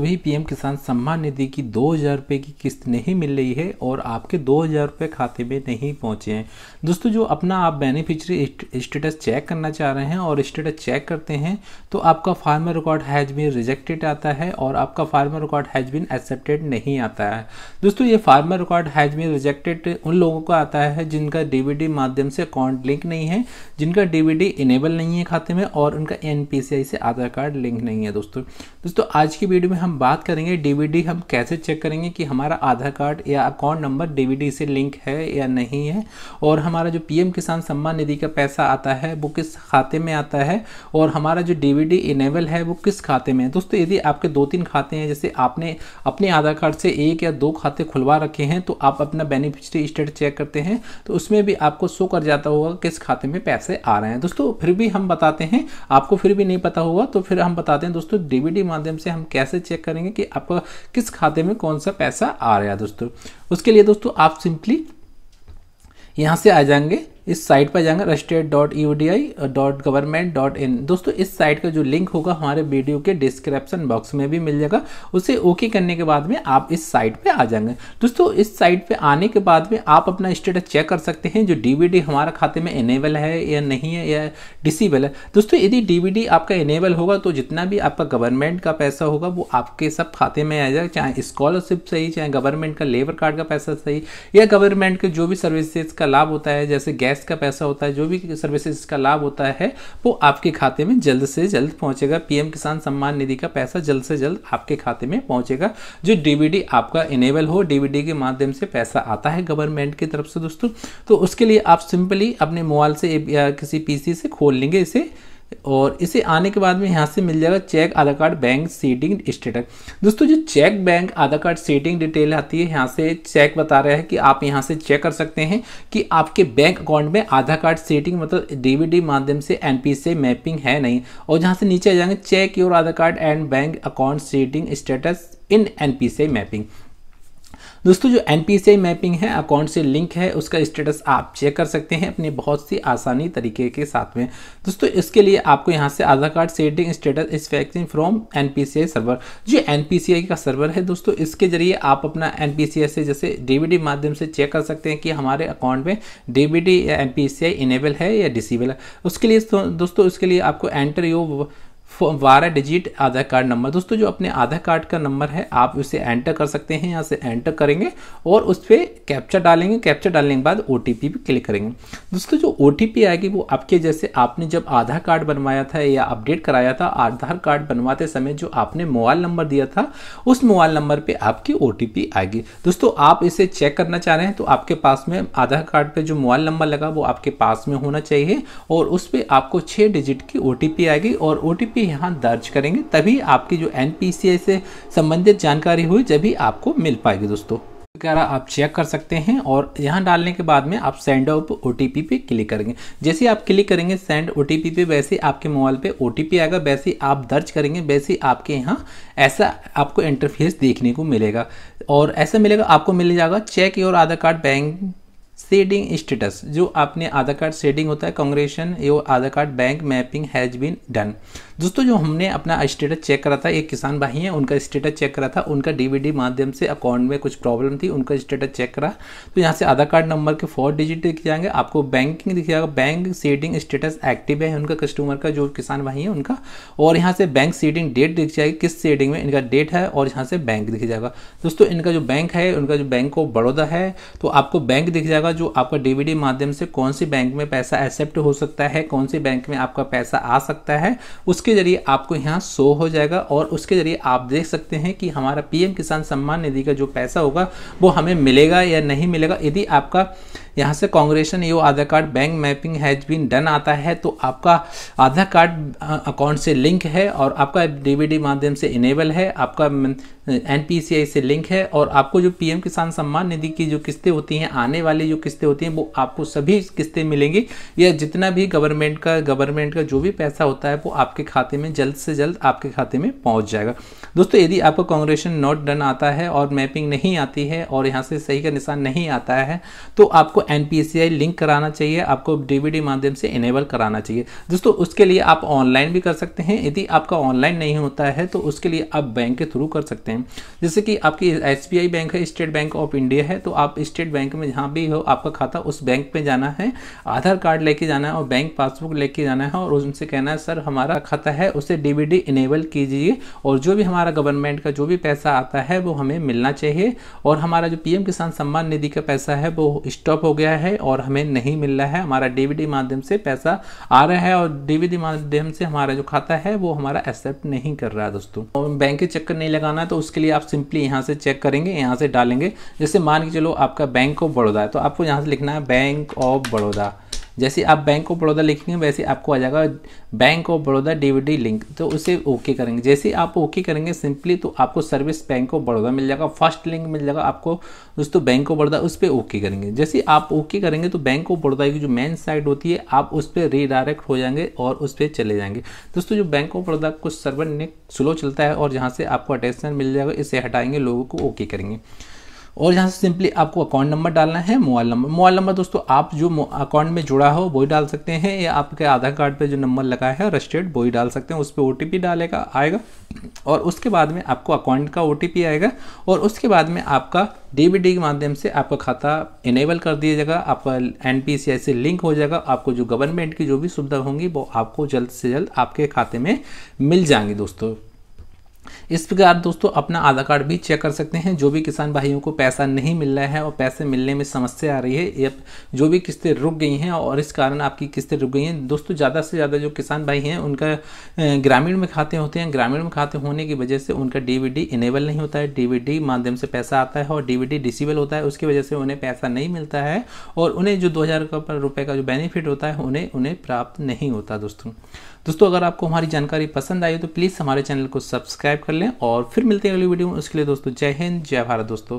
भी पीएम किसान सम्मान निधि की दो हज़ार रुपये की किस्त नहीं मिल रही है और आपके दो हज़ार रुपये खाते में नहीं पहुंचे हैं दोस्तों जो अपना आप बेनिफिशरी स्टेटस चेक करना चाह रहे हैं और स्टेटस चेक करते हैं तो आपका farmer record has been rejected आता है और आपका farmer record has been accepted नहीं आता है दोस्तों ये farmer record has been rejected उन लोगों को आता है जिनका डीबीडी माध्यम से अकाउंट लिंक नहीं है जिनका डीबीडी इनेबल नहीं है खाते में और उनका एनपीसीआई से आधार कार्ड लिंक नहीं है दोस्तों दोस्तों आज की वीडियो में हम हम बात करेंगे डीवीडी हम कैसे चेक करेंगे कि हमारा आधार कार्ड या अकाउंट नंबर डीवीडी से लिंक है या नहीं है और हमारा जो पीएम किसान सम्मान निधि का पैसा आता है वो किस खाते में आता है और हमारा जो डीवीडी इनेबल है वो किस खाते में है दोस्तों यदि आपके दो तीन खाते हैं जैसे आपने अपने आधार कार्ड से एक या दो खाते खुलवा रखे हैं तो आप अपना बेनिफिशरी स्टेट चेक करते हैं तो उसमें भी आपको शो कर जाता होगा किस खाते में पैसे आ रहे हैं दोस्तों फिर भी हम बताते हैं आपको फिर भी नहीं पता होगा तो फिर हम बताते हैं दोस्तों डीवीडी माध्यम से हम कैसे चेक चेक करेंगे कि आपका किस खाते में कौन सा पैसा आ रहा है दोस्तों उसके लिए दोस्तों आप सिंपली यहाँ से आ जाएंगे इस साइट पर जाएंगे registered dot e e dot government dot in दोस्तों इस साइट का जो लिंक होगा हमारे वीडियो के डिस्क्रिप्शन बॉक्स में भी मिल जाएगा उसे ओके करने के बाद में आप इस साइट पे आ जाएंगे दोस्तों इस साइट पे आने के बाद में आप अपना स्टेटस चेक कर सकते हैं जो डीवीडी हमारा खाते में इनेबल है या नहीं है या डिसेबल है दोस्तों यदि डीवीडी आपका इनेबल होगा तो जितना भी आपका गवर्नमेंट का पैसा होगा वो आपके सब खाते में आ जाएगा चाहे स्कॉलरशिप सही चाहे गवर्नमेंट का लेबर कार्ड का पैसा सही या गवर्नमेंट के जो भी सर्विसेज का लाभ होता है जैसे गैस टैक्स का पैसा होता है जो भी सर्विसेज का लाभ होता है वो आपके खाते में जल्द से जल्द पहुंचेगा पीएम किसान सम्मान निधि का पैसा जल्द से जल्द आपके खाते में पहुंचेगा जो डीबीडी आपका इनेबल हो डीबीडी के माध्यम से पैसा आता है गवर्नमेंट की तरफ से दोस्तों तो उसके लिए आप सिंपली अपने मोबाइल से या किसी पीसी से खोल लेंगे इसे और इसे आने के बाद में यहाँ से मिल जाएगा check Aadhaar card bank seeding status दोस्तों जो check bank Aadhaar card seeding detail आती है यहाँ से चेक बता रहा है कि आप यहाँ से चेक कर सकते हैं कि आपके बैंक अकाउंट में आधार कार्ड सीटिंग मतलब डीवीडी माध्यम से एनपी से मैपिंग है नहीं और जहाँ से नीचे आ जाएंगे check your Aadhaar card and bank account seeding status in N से मैपिंग दोस्तों जो एन मैपिंग है अकाउंट से लिंक है उसका स्टेटस आप चेक कर सकते हैं अपने बहुत सी आसानी तरीके के साथ में दोस्तों इसके लिए आपको यहाँ से Aadhaar card setting status is fetching from N server जो एन का सर्वर है दोस्तों इसके जरिए आप अपना एन से जैसे डीबीडी माध्यम से चेक कर सकते हैं कि हमारे अकाउंट में डीबीडी या एन इनेबल है या डिसेबल है उसके लिए दोस्तों इसके लिए आपको एंटर यू बारह डिजिट आधार कार्ड नंबर दोस्तों जो अपने आधार कार्ड का नंबर है आप उसे एंटर कर सकते हैं यहाँ से एंटर करेंगे और उस पर कैप्चर डालेंगे कैप्चर डालने के बाद ओ टी पी भी क्लिक करेंगे दोस्तों जो ओ टी पी आएगी वो आपके जैसे आपने जब आधार कार्ड बनवाया था या अपडेट कराया था आधार कार्ड बनवाते समय जो आपने मोबाइल नंबर दिया था उस मोबाइल नंबर पर आपकी ओ टी पी आएगी दोस्तों आप इसे चेक करना चाह रहे हैं तो आपके पास में आधार कार्ड पर जो मोबाइल नंबर लगा वो आपके पास में होना चाहिए और उस पर आपको छः डिजिट की ओ टी पी आएगी और ओ टी पी के यहाँ दर्ज करेंगे तभी आपकी जो एन से संबंधित जानकारी हुई जब भी आपको मिल पाएगी दोस्तों वगैरह आप चेक कर सकते हैं और यहाँ डालने के बाद में आप सेंड ऑफ ओ पे क्लिक करेंगे जैसे आप क्लिक करेंगे सेंड ओ पे वैसे आपके मोबाइल पे ओ आएगा वैसे आप दर्ज करेंगे वैसे आपके यहाँ ऐसा आपको इंटरफेस देखने को मिलेगा और ऐसा मिलेगा आपको मिल जाएगा check your Aadhaar card bank seeding status जो आपने आधार कार्ड सेडिंग होता है congratulation your Aadhaar card bank mapping has been done दोस्तों जो हमने अपना स्टेटस चेक करा था एक किसान भाई हैं उनका स्टेटस चेक करा था उनका डीवीडी माध्यम से अकाउंट में कुछ प्रॉब्लम थी उनका स्टेटस चेक करा तो यहाँ से आधार कार्ड नंबर के फोर डिजिट दिख जाएंगे आपको बैंकिंग दिख जाएगा बैंक सेडिंग स्टेटस एक्टिव है उनका कस्टमर का जो किसान भाई है उनका और यहाँ से बैंक सेडिंग डेट दिख जाएगी किस सेडिंग में इनका डेट है और यहाँ से बैंक दिख जाएगा दोस्तों इनका जो बैंक है उनका जो बैंक ऑफ बड़ौदा है तो आपको बैंक दिख जाएगा होगा जो आपका डीवीडी माध्यम से कौन सी बैंक में पैसा एक्सेप्ट हो सकता है कौन सी बैंक में आपका पैसा आ सकता है उसके जरिए आपको यहाँ शो हो जाएगा और उसके जरिए आप देख सकते हैं कि हमारा पीएम किसान सम्मान निधि का जो पैसा होगा वो हमें मिलेगा या नहीं मिलेगा यदि आपका यहाँ से congratulation you Aadhaar card bank mapping has been done आता है तो आपका आधार कार्ड अकाउंट से लिंक है और आपका डी माध्यम से इनेबल है आपका एन से लिंक है और आपको जो पीएम किसान सम्मान निधि की जो किस्तें होती हैं आने वाली जो किस्तें होती हैं वो आपको सभी किस्तें मिलेंगी या जितना भी गवर्नमेंट का गवर्नमेंट का जो भी पैसा होता है वो आपके खाते में जल्द से जल्द आपके खाते में पहुंच जाएगा दोस्तों यदि आपका कॉन्ग्रेशन नॉट डन आता है और मैपिंग नहीं आती है और यहाँ से सही का निशान नहीं आता है तो आपको आपको एन लिंक कराना चाहिए आपको डीवीडी माध्यम से इनेबल कराना चाहिए दोस्तों उसके लिए आप ऑनलाइन भी कर सकते हैं यदि आपका ऑनलाइन नहीं होता है तो उसके लिए आप बैंक के थ्रू कर सकते हैं जैसे कि आपकी एस बैंक है स्टेट बैंक ऑफ इंडिया है तो आप स्टेट बैंक में जहाँ भी हो आपका खाता उस बैंक में जाना है आधार कार्ड लेके जाना है और बैंक पासबुक लेके जाना है और उनसे कहना है सर हमारा खाता है उसे डी इनेबल कीजिए और जो भी हमारा गवर्नमेंट का जो भी पैसा आता है वो हमें मिलना चाहिए और हमारा जो पीएम किसान सम्मान निधि का पैसा है वो स्टॉप हो हो गया है और हमें नहीं मिल रहा है हमारा डीवीडी माध्यम से पैसा आ रहा है और डीवीडी माध्यम से हमारा जो खाता है वो हमारा एक्सेप्ट नहीं कर रहा है दोस्तों और तो बैंक के चक्कर नहीं लगाना तो उसके लिए आप सिंपली यहाँ से चेक करेंगे यहाँ से डालेंगे जैसे मान के चलो आपका बैंक ऑफ बड़ौदा है तो आपको यहाँ से लिखना है बैंक ऑफ बड़ौदा जैसे आप बैंक ऑफ बड़ौदा लिखेंगे वैसे आपको आ जाएगा बैंक ऑफ बड़ौदा डीवीडी लिंक तो उसे ओके करेंगे जैसे आप ओके करेंगे सिंपली तो आपको सर्विस बैंक ऑफ बड़ौदा मिल जाएगा फर्स्ट लिंक मिल जाएगा आपको दोस्तों बैंक ऑफ बड़ौदा उस पर ओके करेंगे जैसे आप ओके करेंगे तो बैंक ऑफ बड़ौदा की जो मेन साइट होती है आप उस पर रीडायरेक्ट हो जाएंगे और उस पर चले जाएंगे दोस्तों जो बैंक ऑफ बड़ौदा कुछ सर्वर ने स्लो चलता है और जहाँ से आपको अटैचमेंट मिल जाएगा इसे हटाएंगे लोगों को ओके करेंगे और यहाँ से सिंपली आपको अकाउंट नंबर डालना है मोबाइल नंबर मोबाइल नंबर दोस्तों आप जो अकाउंट में जुड़ा हो वही डाल सकते हैं या आपके आधार कार्ड पर जो नंबर लगा है रजिस्टर्ड वही डाल सकते हैं उस पर ओ डालेगा आएगा और उसके बाद में आपको अकाउंट का ओ आएगा और उसके बाद में आपका डी के माध्यम से आपका खाता इनेबल कर दिया जाएगा आपका एन से लिंक हो जाएगा आपको जो गवर्नमेंट की जो भी सुविधा होंगी वो आपको जल्द से जल्द आपके खाते में मिल जाएंगी दोस्तों इस प्रकार दोस्तों अपना आधार कार्ड भी चेक कर सकते हैं जो भी किसान भाइयों को पैसा नहीं मिल रहा है और पैसे मिलने में समस्या आ रही है जो भी किस्तें रुक गई हैं और इस कारण आपकी किस्तें रुक गई हैं दोस्तों ज़्यादा से ज़्यादा जो किसान भाई हैं उनका ग्रामीण में खाते होते हैं ग्रामीण में खाते होने की वजह से उनका डी इनेबल नहीं होता है डी माध्यम से पैसा आता है और डी डिसेबल होता है उसकी वजह से उन्हें पैसा नहीं मिलता है और उन्हें जो दो हज़ार रुपये का जो बेनिफिट होता है उन्हें उन्हें प्राप्त नहीं होता दोस्तों दोस्तों अगर आपको हमारी जानकारी पसंद आई तो प्लीज़ हमारे चैनल को सब्सक्राइब कर लें और फिर मिलते हैं अगली वीडियो में उसके लिए दोस्तों जय हिंद जय भारत दोस्तों